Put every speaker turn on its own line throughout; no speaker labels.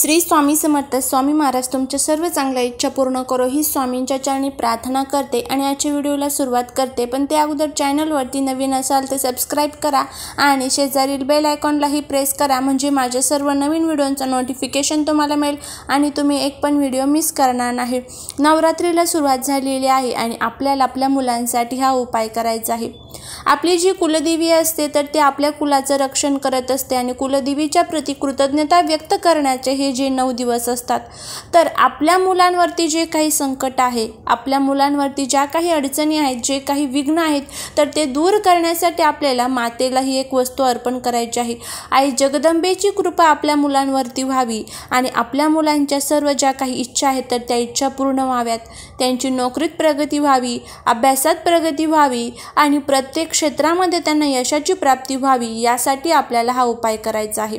श्री स्वामी समर्थ स्वामी महाराज तुमच्या सर्व चांगल्या इच्छा पूर्ण करो ही स्वामींच्या चरणी प्रार्थना करते आणि आजच्या व्हिडिओला सुरुवात करते पण ते अगोदर चॅनलवरती नवीन असाल तर सबस्क्राईब करा आणि शेजारील बेल आयकॉनलाही प्रेस करा म्हणजे माझ्या सर्व नवीन व्हिडिओंचं नोटिफिकेशन तुम्हाला मिळेल आणि तुम्ही एक पण व्हिडिओ मिस करणार नाही नवरात्रीला सुरुवात झालेली आहे आणि आपल्याला आपल्या मुलांसाठी हा उपाय करायचा आहे आपली जी कुलदेवी असते तर ते आपल्या कुलाचं रक्षण करत असते आणि कुलदेवीच्या प्रती कृतज्ञता व्यक्त करण्याचे हे जे नऊ दिवस असतात तर आपल्या मुलांवरती जे काही संकट आहे आपल्या मुलांवरती ज्या काही अडचणी आहेत जे काही विघ्न आहेत तर ते दूर करण्यासाठी आपल्याला मातेला ही एक वस्तू अर्पण करायची आहे आई जगदंबेची कृपा आपल्या मुलांवरती व्हावी आणि आपल्या मुलांच्या सर्व ज्या काही इच्छा आहेत तर त्या इच्छा पूर्ण व्हाव्यात त्यांची नोकरीत प्रगती व्हावी अभ्यासात प्रगती व्हावी आणि प्र प्रत्येक क्षेत्रामध्ये त्यांना यशाची प्राप्ती व्हावी यासाठी आपल्याला हा उपाय करायचा आहे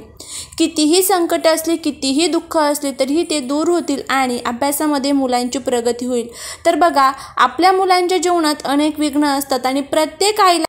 कितीही संकट असले कितीही दुःख असले तरीही ते दूर होतील आणि अभ्यासामध्ये मुलांची प्रगती होईल तर बघा आपल्या मुलांच्या जीवनात अनेक विघ्न असतात आणि प्रत्येक आईला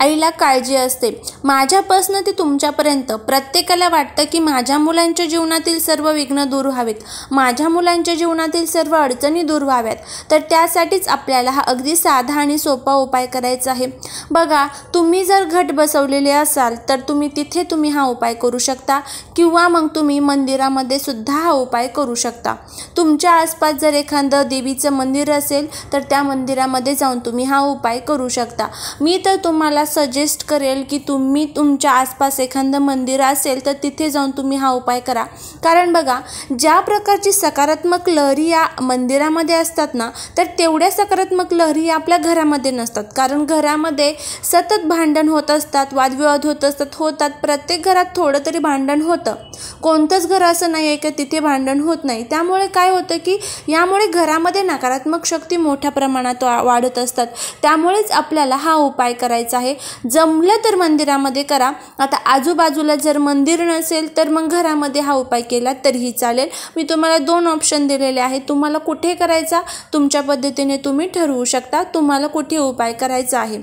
आईला काळजी असते माझ्यापासनं ते तुमच्यापर्यंत प्रत्येकाला वाटतं की माझ्या मुलांच्या जीवनातील सर्व विघ्न दूर व्हावेत माझ्या मुलांच्या जीवनातील सर्व अडचणी दूर व्हाव्यात तर त्यासाठीच आपल्याला हा अगदी साधा आणि सोपा उपाय करायचा आहे बघा तुम्ही जर घट बसवलेले असाल तर तुम्ही तिथे तुम्ही हा उपाय करू शकता किंवा मग तुम्ही मंदिरामध्ये सुद्धा हा उपाय करू शकता तुमच्या आसपास जर एखादं देवीचं मंदिर असेल तर त्या मंदिरामध्ये जाऊन तुम्ही हा उपाय करू शकता मी तर तुम्हाला सजेस्ट करेल की तुम्ही तुमच्या आसपास एखादं मंदिर असेल तर तिथे जाऊन तुम्ही हा उपाय करा कारण बघा ज्या प्रकारची सकारात्मक लहरी या मंदिरामध्ये असतात ना तर तेवढ्या सकारात्मक लहरी आपल्या घरामध्ये नसतात कारण घरामध्ये सतत भांडण होत असतात वादविवाद होत असतात होतात प्रत्येक घरात थोडं तरी भांडण होतं कोणतंच घर असं नाही आहे की तिथे भांडण होत नाही त्यामुळे काय होतं की यामुळे घरामध्ये नकारात्मक शक्ती मोठ्या प्रमाणात वाढत असतात त्यामुळेच आपल्याला हा उपाय करायचा आहे जमलं तर मंदिरामध्ये करा आता आजूबाजूला जर मंदिर नसेल तर मग घरामध्ये हा उपाय केला तरीही चालेल मी तुम्हाला दोन ऑप्शन दिलेले आहेत तुम्हाला कुठे करायचा तुमच्या पद्धतीने तुम्ही ठरवू शकता तुम्हाला कुठे उपाय करायचा आहे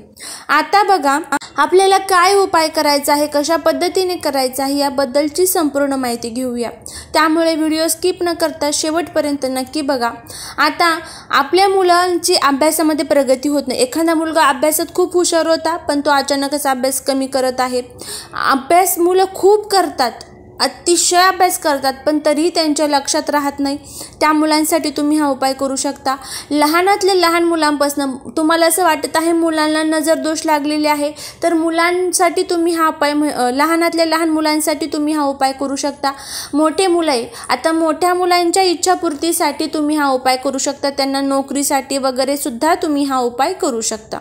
आता बघा आपल्याला काय उपाय करायचा आहे कशा पद्धतीने करायचा आहे याबद्दलची संपूर्ण माहिती घेऊया त्यामुळे व्हिडिओ स्किप न करता शेवटपर्यंत नक्की बघा आता आपल्या मुलांची अभ्यासामध्ये प्रगती होत नाही एखादा मुलगा अभ्यासात खूप हुशार होता पण तो अचानकच अभ्यास कमी करत आहे अभ्यास मुलं खूप करतात अतिशय अभ्यास करतात पण तरीही त्यांच्या लक्षात राहत नाही त्या मुलांसाठी तुम्ही हा उपाय करू शकता लहानातल्या लहान मुलांपासून तुम्हाला असं वाटत आहे मुलांना नजर दोष लागलेले आहे तर मुलांसाठी तुम्ही हा उपाय लहानातल्या लहान मुलांसाठी तुम्ही हा उपाय करू शकता मोठे मुलं आहे आता मोठ्या मुलांच्या इच्छापूर्तीसाठी तुम्ही हा उपाय करू शकता त्यांना नोकरीसाठी वगैरे सुद्धा तुम्ही हा उपाय करू शकता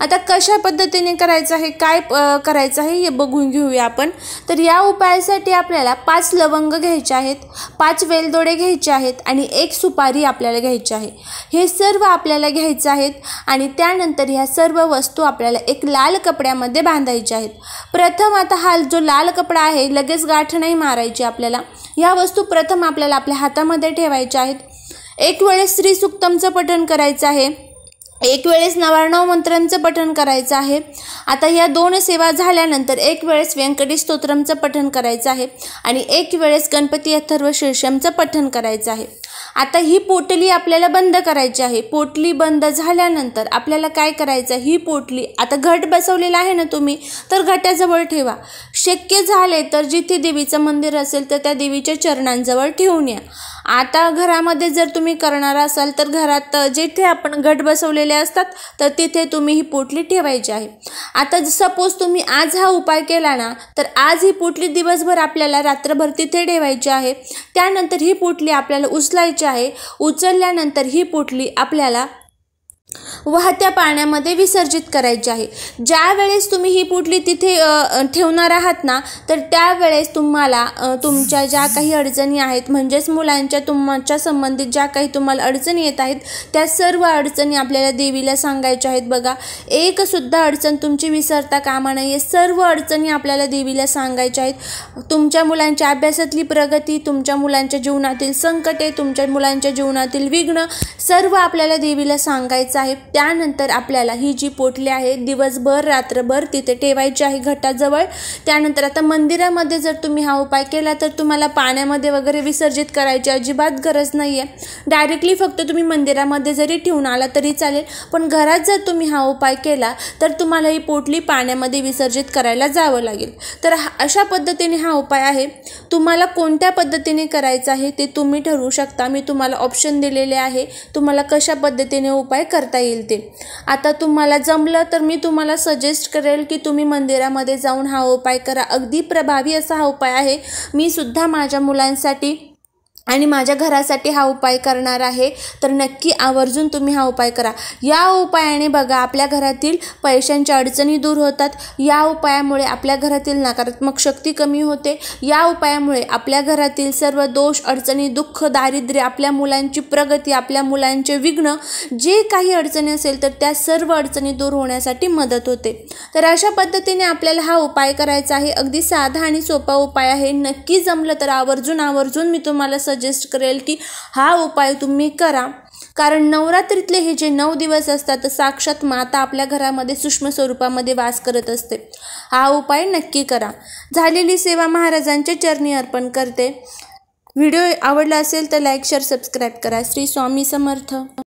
आता कशा पद्धतीने करायचं आहे काय करायचं आहे हे बघून घेऊया आपण तर या उपायासाठी आप आपल्याला पाच लवंग घ्यायचे आहेत पाच वेलदोडे घ्यायचे आहेत आणि एक सुपारी आपल्याला घ्यायची आहे हे सर्व आपल्याला घ्यायचं आहेत आणि त्यानंतर ह्या सर्व वस्तू आपल्याला एक लाल कपड्यामध्ये बांधायच्या आहेत प्रथम आता हा जो लाल कपडा आहे लगेच गाठ नाही मारायची आपल्याला ह्या वस्तू प्रथम आपल्याला आपल्या हातामध्ये ठेवायच्या आहेत एक वेळेस श्रीसुक्तमचं पठण करायचं आहे एक वेळेस नवार्णव मंत्रांचं पठण करायचं आहे आता या दोन सेवा झाल्यानंतर एक वेळेस व्यंकटेश स्तोत्रमचं पठण करायचं आहे आणि एक वेळेस गणपती अथर्व शीर्षमचं पठण करायचं आहे आता ही पोटली आपल्याला बंद करायची आहे पोटली बंद झाल्यानंतर आपल्याला काय करायचं ही पोटली आता घट बसवलेला आहे ना तुम्ही तर घटाजवळ ठेवा शक्य झाले तर जिथे देवीचं मंदिर असेल तर त्या देवीच्या चरणांजवळ ठेवून या आता घरामध्ये जर तुम्ही करणार असाल तर घरात जिथे आपण गट बसवलेले असतात तर तिथे तुम्ही ही पोटली ठेवायची आहे आता सपोज तुम्ही आज हा उपाय केला ना तर आज ही पोटली दिवसभर आपल्याला रात्रभर तिथे ठेवायची आहे त्यानंतर ही पोटली आपल्याला उचलायची आहे उचलल्यानंतर ही पोटली आपल्याला वाहत्या पाण्यामध्ये विसर्जित करायची आहे ज्या वेळेस तुम्ही ही पुटली तिथे ठेवणार आहात ना तर त्यावेळेस तुम्हाला तुमच्या ज्या काही अडचणी आहेत म्हणजेच मुलांच्या तुमच्या संबंधित ज्या काही तुम्हाला अडचणी येत आहेत त्या सर्व अडचणी आपल्याला देवीला सांगायच्या आहेत बघा एकसुद्धा अडचण तुमची विसरता कामा नये सर्व अडचणी आपल्याला देवीला सांगायच्या आहेत तुमच्या मुलांच्या अभ्यासातली प्रगती तुमच्या मुलांच्या जीवनातील संकटे तुमच्या मुलांच्या जीवनातील विघ्न सर्व आपल्याला देवीला सांगायचं आहे त्यानंतर आपल्याला ही जी पोटली आहे दिवसभर रात्रभर तिथे ठेवायची आहे घटाजवळ त्यानंतर आता मंदिरामध्ये जर तुम्ही हा उपाय केला तर तुम्हाला पाण्यामध्ये वगैरे विसर्जित करायची अजिबात गरज नाही आहे डायरेक्टली फक्त तुम्ही मंदिरामध्ये जरी ठेवून आला तरी चालेल पण घरात जर तुम्ही हा उपाय केला तर तुम्हाला ही पोटली पाण्यामध्ये विसर्जित करायला जावं लागेल तर अशा पद्धतीने हा उपाय आहे तुम्हाला कोणत्या पद्धतीने करायचा आहे ते तुम्ही ठरवू शकता मी तुम्हाला ऑप्शन दिलेले आहे तुम्हाला कशा पद्धतीने उपाय करता येईल आता तुम्हाला जमलं तर मी तुम्हाला सजेस्ट करेल की तुम्ही मंदिरामध्ये जाऊन हा उपाय करा अगदी प्रभावी असा हा उपाय आहे मी सुद्धा माझ्या मुलांसाठी आणि माझ्या घरासाठी हा उपाय करणार आहे तर नक्की आवर्जून तुम्ही हा उपाय करा या उपायाने बघा आपल्या घरातील पैशांच्या अडचणी दूर होतात या उपायामुळे आपल्या घरातील नकारात्मक शक्ती कमी होते या उपायामुळे आपल्या घरातील सर्व दोष अडचणी दुःख दारिद्र्य आपल्या मुलांची प्रगती आपल्या मुलांचे विघ्न जे काही अडचणी असेल तर त्या सर्व अडचणी दूर होण्यासाठी मदत होते तर अशा पद्धतीने आपल्याला हा उपाय करायचा आहे अगदी साधा आणि सोपा उपाय आहे नक्की जमलं तर आवर्जून आवर्जून मी तुम्हाला सजेस्ट करेल की हा उपाय तुम्ही करा कारण नवरात्रीतले हे जे नऊ दिवस असतात साक्षात माता आपल्या घरामध्ये सूक्ष्म स्वरूपामध्ये वास करत असते हा उपाय नक्की करा झालेली सेवा महाराजांच्या चरणी अर्पण करते व्हिडिओ आवडला असेल तर लाईक शेअर सबस्क्राईब करा श्री स्वामी समर्थ